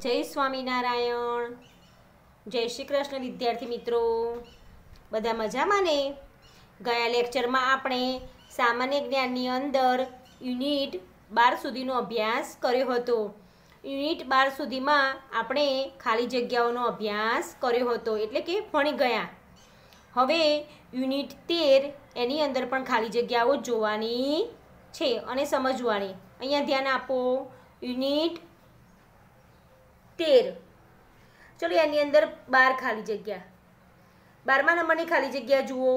જય સ્વામિનારાયણ જય શ્રી કૃષ્ણ વિદ્યાર્થી મિત્રો બધા મજામાં ને ગયા લેક્ચરમાં આપણે સામાન્ય જ્ઞાનની અંદર યુનિટ બાર સુધીનો અભ્યાસ કર્યો હતો યુનિટ બાર સુધીમાં આપણે ખાલી જગ્યાઓનો અભ્યાસ કર્યો હતો એટલે કે ભણી ગયા હવે યુનિટ તેર એની અંદર પણ ખાલી જગ્યાઓ જોવાની છે અને સમજવાની અહીંયા ધ્યાન આપો યુનિટ તેર ચલો એની અંદર બાર ખાલી જગ્યા બારમા નંબરની ખાલી જગ્યા જુઓ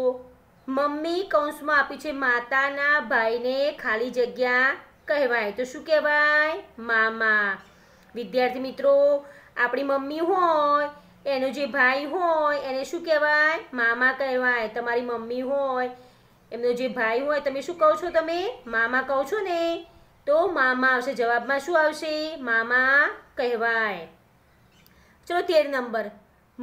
મમ્મી કૌંસમાં આપી છે માતાના ભાઈને ખાલી જગ્યા કહેવાય તો શું કહેવાય મામા વિદ્યાર્થી મિત્રો આપણી મમ્મી હોય એનો જે ભાઈ હોય એને શું કહેવાય મામા કહેવાય તમારી મમ્મી હોય એમનો જે ભાઈ હોય તમે શું કહો છો તમે મામા કહો છો ને તો મામા આવશે જવાબમાં શું આવશે મામા કહેવાય ચોતેર નંબર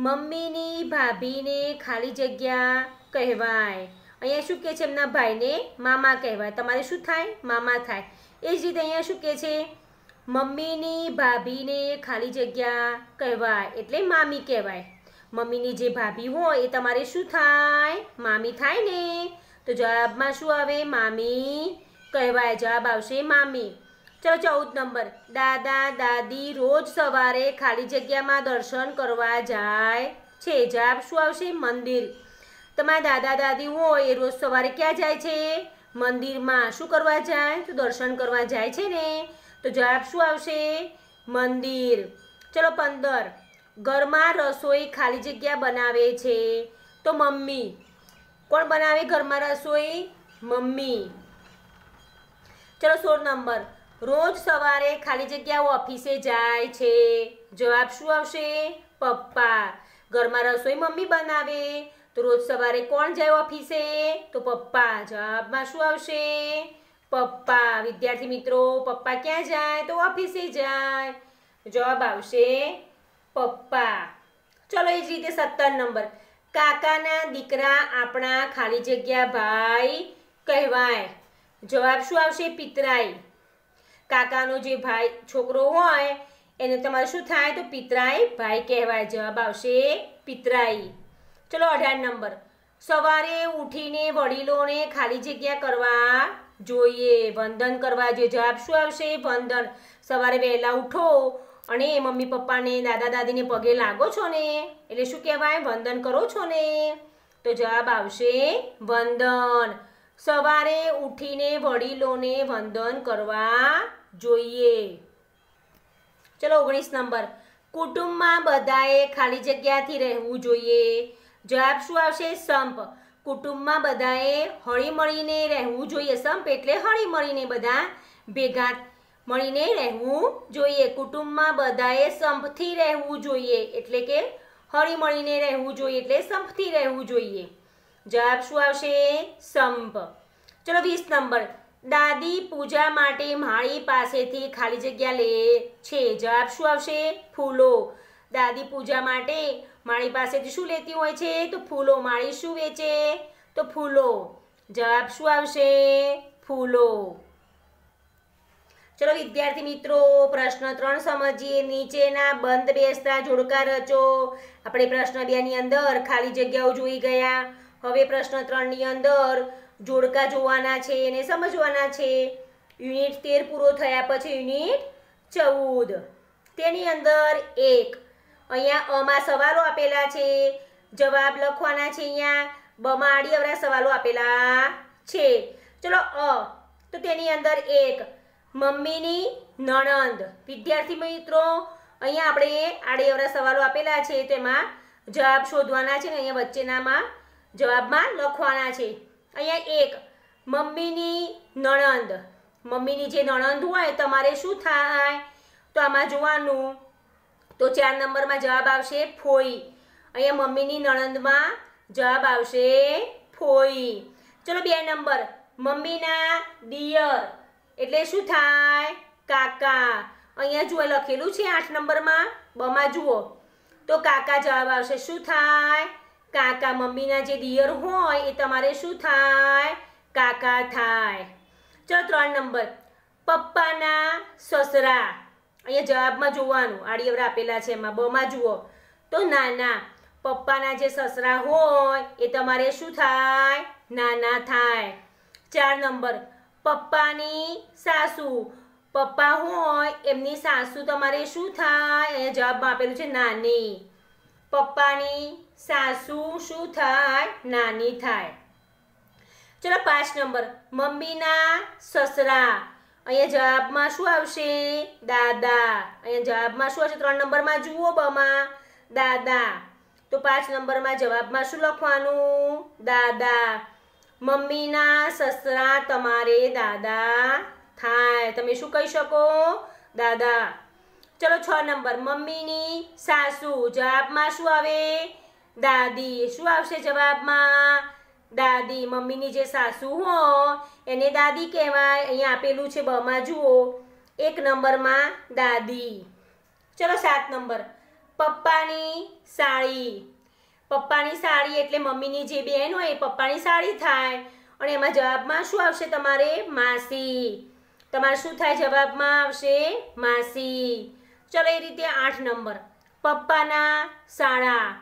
મમ્મીની ભાભીને ખાલી જગ્યા કહેવાય અહીંયા શું કહે છે એમના ભાઈને મામા કહેવાય તમારે શું થાય મામા થાય એ જ રીતે અહીંયા શું કહે છે મમ્મીની ભાભીને ખાલી જગ્યા કહેવાય એટલે મામી કહેવાય મમ્મીની જે ભાભી હોય એ તમારે શું થાય મામી થાય ને તો જવાબમાં શું આવે મામી કહેવાય જવાબ આવશે મામી ચાલો ચૌદ નંબર દાદા દાદી રોજ સવારે ખાલી જગ્યામાં દર્શન કરવા જાય છે જવાબ શું આવશે મંદિર તમારા દાદા દાદી હોય એ રોજ સવારે ક્યાં જાય છે મંદિરમાં શું કરવા જાય તો દર્શન કરવા જાય છે ને તો જવાબ શું આવશે મંદિર ચલો પંદર ઘરમાં રસોઈ ખાલી જગ્યા બનાવે છે તો મમ્મી કોણ બનાવે ઘરમાં રસોઈ મમ્મી ચલો સોળ નંબર રોજ સવારે ખાલી જગ્યાઓ ઓફિસે જાય છે જવાબ શું આવશે પપ્પા ઘરમાં રસોઈ મમ્મી બનાવે તો રોજ સવારે કોણ જાય ઓફિસે તો પપ્પા જવાબમાં શું આવશે પપ્પા વિદ્યાર્થી મિત્રો પપ્પા ક્યાં જાય તો ઓફિસે જાય જવાબ આવશે પપ્પા ચલો એ જ રીતે સત્તર નંબર કાકાના દીકરા આપણા ખાલી જગ્યા ભાઈ કહેવાય જવાબ શું આવશે પિતરાઈ કાકાનો જે ભાઈ છોકરો હોય એને તમારે શું થાય તો પિતરાઈ ભાઈ કહેવાય જવાબ આવશે પિતરાઈ ચલો અઢાર નંબર સવારે ઉઠીને વડીલોને ખાલી જગ્યા કરવા જોઈએ વંદન કરવા જોઈએ જવાબ શું આવશે વંદન સવારે વહેલા ઉઠો અને મમ્મી પપ્પાને દાદા દાદીને પગે લાગો છો ને એટલે શું કહેવાય વંદન કરો છો ને તો જવાબ આવશે વંદન સવારે ઉઠીને વડીલોને વંદન કરવા જોઈએ ચલો ઓગણીસ નંબર કુટુંબમાં બધાએ ખાલી જગ્યાથી રહેવું જોઈએ જવાબ શું આવશે સંપ કુટુંબમાં બધાએ હળીમળીને રહેવું જોઈએ સંપ એટલે હળીમળીને બધા ભેગા મળીને રહેવું જોઈએ કુટુંબમાં બધાએ સંપથી રહેવું જોઈએ એટલે કે હળીમળીને રહેવું જોઈએ એટલે સંપથી રહેવું જોઈએ જવાબ શું આવશે સંપ ચલો વીસ નંબર દાદી પૂજા માટે માળી પાસેથી ખાલી જગ્યા લે છે જવાબ શું આવશે ફૂલો દાદી પૂજા માટે માળી પાસેથી શું લેતી હોય છે તો ફૂલો માળી શું વેચે તો ફૂલો જવાબ શું આવશે ફૂલો ચલો વિદ્યાર્થી મિત્રો પ્રશ્ન ત્રણ સમજીએ નીચેના બંધ બેસતા જોડકા રચો આપણે પ્રશ્ન બે ની અંદર ખાલી જગ્યાઓ જોઈ ગયા હવે પ્રશ્ન ત્રણની અંદર જોડકા જોવાના છે એને સમજવાના છે યુનિટ તેર પૂરો થયા પછી યુનિટ ચૌદ તેની અંદર એક અહીંયા અમાં સવાલો આપેલા છે જવાબ લખવાના છે અહીંયા બમાં આડી અવરા સવાલો આપેલા છે ચલો અ તો તેની અંદર એક મમ્મીની નણંદ વિદ્યાર્થી મિત્રો અહીંયા આપણે આડી અવરા સવાલો આપેલા છે તેમાં જવાબ શોધવાના છે ને અહીંયા વચ્ચેનામાં જવાબમાં લખવાના છે અહીંયા એક મમ્મીની નણંદ મમ્મીની જે નણંદ હોય તમારે શું થાય તો આમાં જોવાનું તો ચાર નંબરમાં જવાબ આવશે ફોઈ અહીંયા મમ્મીની નણંદમાં જવાબ આવશે ફોઈ ચલો બે નંબર મમ્મીના ડિયર એટલે શું થાય કાકા અહીંયા જુઓ લખેલું છે આઠ નંબરમાં બમાં જુઓ તો કાકા જવાબ આવશે શું થાય કાકા મમ્મીના જે દિયર હોય એ તમારે શું થાય કાકા થાય ચલો ત્રણ નંબર પપ્પાના સસરા અહીંયા જવાબમાં જોવાનું આડીઅવરા આપેલા છે એમાં બમાં જુઓ તો નાના પપ્પાના જે સસરા હોય એ તમારે શું થાય નાના થાય ચાર નંબર પપ્પાની સાસુ પપ્પા હોય એમની સાસુ તમારે શું થાય અહીંયા જવાબમાં આપેલું છે નાની પપ્પાની સાસુ શું થાય નાની થાય ચલો પાંચ નંબર મમ્મીના સસરા અહીંયા જવાબમાં શું આવશે દાદા અહીંયા જવાબમાં શું આવશે ત્રણ નંબરમાં જુઓ બમાં દાદા તો પાંચ નંબરમાં જવાબમાં શું લખવાનું દાદા મમ્મીના સસરા તમારે દાદા થાય તમે શું કહી શકો દાદા ચલો છ નંબર મમ્મીની સાસુ જવાબમાં શું આવે દાદી શું આવશે જવાબમાં દાદી મમ્મીની જે સાસુ હો એને દાદી કહેવાય અહીંયા આપેલું છે બમાં જુઓ એક નંબરમાં દાદી ચલો સાત નંબર પપ્પાની સાળી પપ્પાની સાળી એટલે મમ્મીની જે બેન હોય એ પપ્પાની સાળી થાય અને એમાં જવાબમાં શું આવશે તમારે માસી તમારે શું થાય જવાબમાં આવશે માસી ચલો એ રીતે આઠ નંબર પપ્પાના સાળા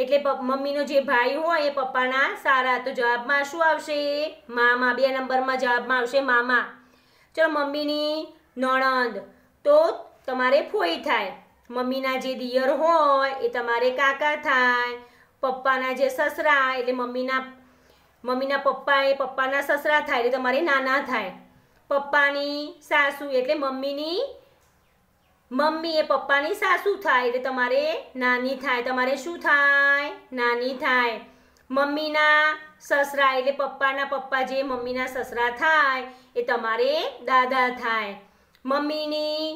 એટલે મમ્મીનો જે ભાઈ હોય એ પપ્પાના સારા તો જવાબમાં શું આવશે મામા બે નંબરમાં જવાબમાં આવશે મામા ચલો મમ્મીની નણંદ તો તમારે ફોઈ થાય મમ્મીના જે દિયર હોય એ તમારે કાકા થાય પપ્પાના જે સસરા એટલે મમ્મીના મમ્મીના પપ્પા એ પપ્પાના સસરા થાય એટલે તમારે નાના થાય પપ્પાની સાસુ એટલે મમ્મીની મમ્મી એ પપ્પાની સાસુ થાય એટલે તમારે નાની થાય તમારે શું થાય નાની થાય મમ્મીના સસરા એટલે પપ્પાના પપ્પા જે મમ્મીના સસરા થાય એ તમારે દાદા થાય મમ્મીની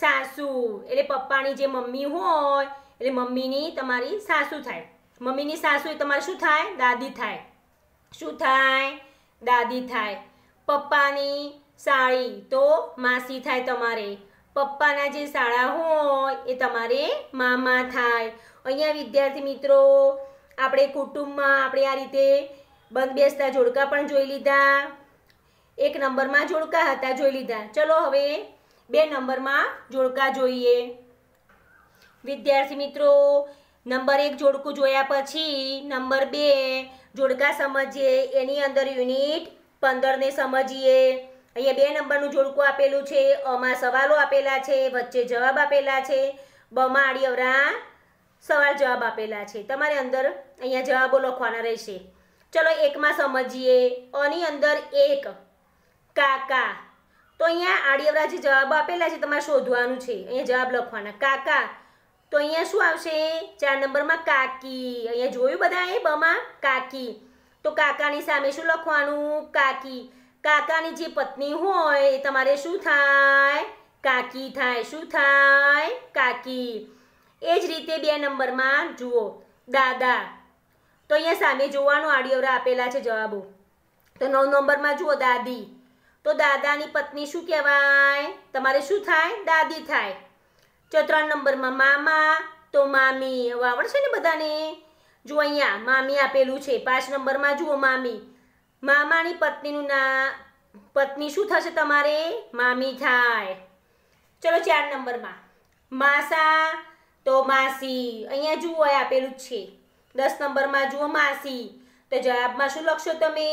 સાસુ એટલે પપ્પાની જે મમ્મી હોય એટલે મમ્મીની તમારી સાસુ થાય મમ્મીની સાસુ એ તમારે શું થાય દાદી થાય શું થાય દાદી થાય પપ્પાની સાળી તો માસી થાય તમારે પપ્પાના જે શાળા હોય એ તમારે મામા થાય અહીંયા વિદ્યાર્થી મિત્રો આપણે કુટુંબમાં આપણે આ રીતે બંધ બેસતા જોડકા પણ જોઈ લીધા એક નંબરમાં જોડકા હતા જોઈ લીધા ચલો હવે બે નંબરમાં જોડકા જોઈએ વિદ્યાર્થી મિત્રો નંબર એક જોડકું જોયા પછી નંબર બે જોડકા સમજીએ એની અંદર યુનિટ પંદરને સમજીએ અહીંયા બે નંબરનું જોડકું આપેલું છે અમાં સવાલો આપેલા છે વચ્ચે જવાબ આપેલા છે બમાં અડિયવરા સવાલ જવાબ આપેલા છે તમારે અંદર અહીંયા જવાબો લખવાના રહેશે ચલો એકમાં સમજીએ અની અંદર એક કાકા તો અહીંયા આડિયવરા જે જવાબ આપેલા છે તમારે શોધવાનું છે અહીંયા જવાબ લખવાના કાકા તો અહીંયા શું આવશે ચાર નંબરમાં કાકી અહીંયા જોયું બધા એ બમાં કાકી તો કાકાની સામે શું લખવાનું કાકી કાકાની જે પત્ની હોય એ તમારે શું થાય કાકી થાય શું થાય કાકી એ જ રીતે બે નંબરમાં જુઓ દાદા તો અહીંયા સામે જોવાનું આડિયોરા આપેલા છે જવાબો તો નવ નંબરમાં જુઓ દાદી તો દાદાની પત્ની શું કહેવાય તમારે શું થાય દાદી થાય જો ત્રણ નંબરમાં મામા તો મામી હવે આવડશે ને બધાને જુઓ અહીંયા મામી આપેલું છે પાંચ નંબરમાં જુઓ મામી મામાની પત્નીનું નામ પત્ની શું થશે તમારે મામી થાય ચલો ચાર નંબરમાં માસા તો માસી અહીંયા જુઓ આપેલું જ છે દસ નંબરમાં જુઓ માસી તો જવાબમાં શું લખશો તમે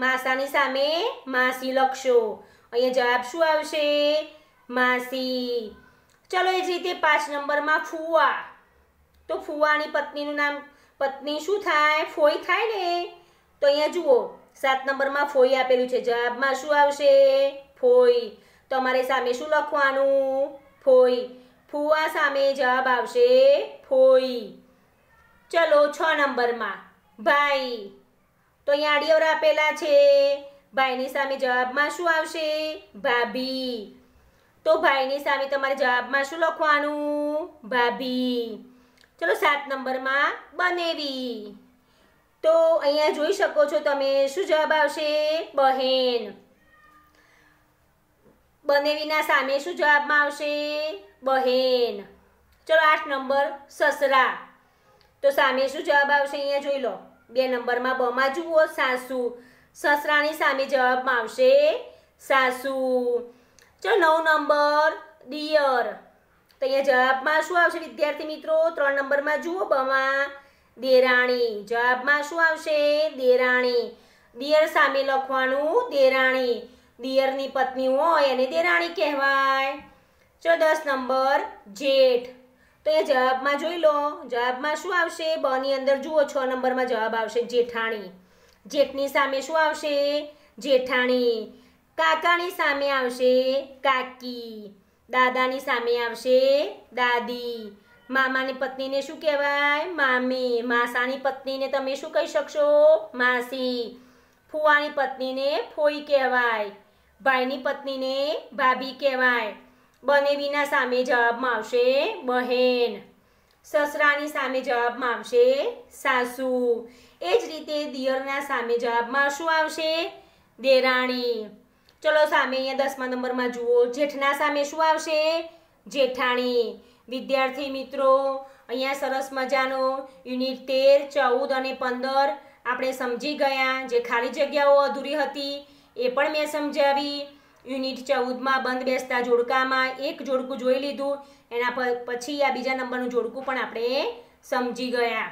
માસાની સામે માસી લખશો અહીંયા જવાબ શું આવશે માસી ચલો એ જ રીતે પાંચ નંબરમાં ફુવા તો ફુવાની પત્નીનું નામ પત્ની શું થાય ફોઈ થાય ને તો અહીંયા જુઓ સાત નંબરમાં ફોઈ આપેલું છે જવાબમાં શું આવશે ફોઈ તો અમારે સામે શું લખવાનું ફોઈ ફુવા સામે જવાબ આવશે ફોઈ ચલો છ નંબરમાં ભાઈ તો અહીંયા અડિયોર આપેલા છે ભાઈની સામે જવાબમાં શું આવશે ભાભી તો ભાઈની સામે તમારે જવાબમાં શું લખવાનું ભાભી ચલો સાત નંબરમાં બનેવી તો અહીંયા જોઈ શકો છો તમે શું જવાબ આવશે બહેન વિના સામે શું જવાબમાં આવશે બહેન ચલો આઠ નંબર સસરા તો સામે શું જવાબ આવશે અહીંયા જોઈ લો બે નંબરમાં બમાં જુઓ સાસુ સસરાની સામે જવાબમાં આવશે સાસુ ચલો નવ નંબર ડિયર તો અહીંયા જવાબમાં શું આવશે વિદ્યાર્થી મિત્રો ત્રણ નંબરમાં જુઓ બમાં દેરાણી જવાબમાં શું આવશે દેરાણી દિયર સામે લખવાનું દેરાણી દિયરની પત્ની હોય એને દેરાણી કહેવાય ચો દસ નંબર જેઠ તો એ જવાબમાં જોઈ લો જવાબમાં શું આવશે બની અંદર જુઓ છ નંબરમાં જવાબ આવશે જેઠાણી જેઠની સામે શું આવશે જેઠાણી કાકાની સામે આવશે કાકી દાદાની સામે આવશે દાદી મામાની પત્નીને શું કહેવાય મામી માસાની પત્નીને તમે શું કહી શકશો માસી ફુવાની પત્નીને ફોઈ કહેવાય ભાઈની પત્નીને ભાભી કહેવાય બને વિના સામે જવાબમાં આવશે બહેન સસરાની સામે જવાબમાં આવશે સાસુ એ જ રીતે દિયરના સામે જવાબમાં શું આવશે દેરાણી ચલો સામે અહીંયા દસમા નંબરમાં જુઓ જેઠના સામે શું આવશે જેઠાણી વિદ્યાર્થી મિત્રો અહીંયા સરસ મજાનો યુનિટ તેર ચૌદ અને પંદર આપણે સમજી ગયા જે ખાલી જગ્યાઓ અધૂરી હતી એ પણ મેં સમજાવી યુનિટ ચૌદમાં બંધ બેસતા જોડકામાં એક જોડકું જોઈ લીધું એના પછી આ બીજા નંબરનું જોડકું પણ આપણે સમજી ગયા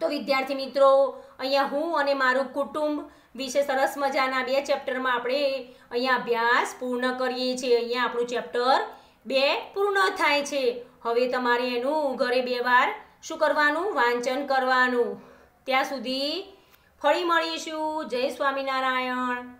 તો વિદ્યાર્થી મિત્રો અહીંયા હું અને મારું કુટુંબ વિશે સરસ મજાના બે ચેપ્ટરમાં આપણે અહીંયા અભ્યાસ પૂર્ણ કરીએ છીએ અહીંયા આપણું ચેપ્ટર બે પૂર્ણ થાય છે હવે તમારે એનું ઘરે બે વાર શું કરવાનું વાંચન કરવાનું ત્યાં સુધી ફળી મળીશું જય સ્વામિનારાયણ